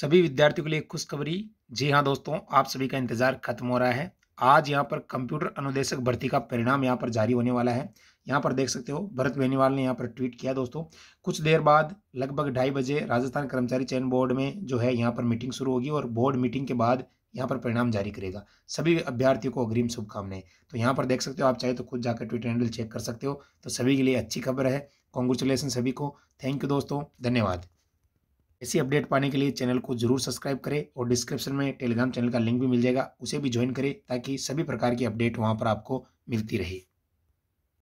सभी विद्यार्थियों के लिए खुशखबरी जी हाँ दोस्तों आप सभी का इंतजार खत्म हो रहा है आज यहाँ पर कंप्यूटर अनुदेशक भर्ती का परिणाम यहाँ पर जारी होने वाला है यहाँ पर देख सकते हो भरत बेनीवाल ने यहाँ पर ट्वीट किया दोस्तों कुछ देर बाद लगभग ढाई बजे राजस्थान कर्मचारी चयन बोर्ड में जो है यहाँ पर मीटिंग शुरू होगी और बोर्ड मीटिंग के बाद यहाँ पर परिणाम जारी करेगा सभी अभ्यर्थियों को अग्रिम शुभकामनाएं तो यहाँ पर देख सकते हो आप चाहे तो खुद जाकर ट्विटर हैंडल चेक कर सकते हो तो सभी के लिए अच्छी खबर है कॉन्ग्रेचुलेसन सभी को थैंक यू दोस्तों धन्यवाद ऐसी अपडेट पाने के लिए चैनल को जरूर सब्सक्राइब करें और डिस्क्रिप्शन में टेलीग्राम चैनल का लिंक भी मिल जाएगा उसे भी ज्वाइन करें ताकि सभी प्रकार की अपडेट वहाँ पर आपको मिलती रहे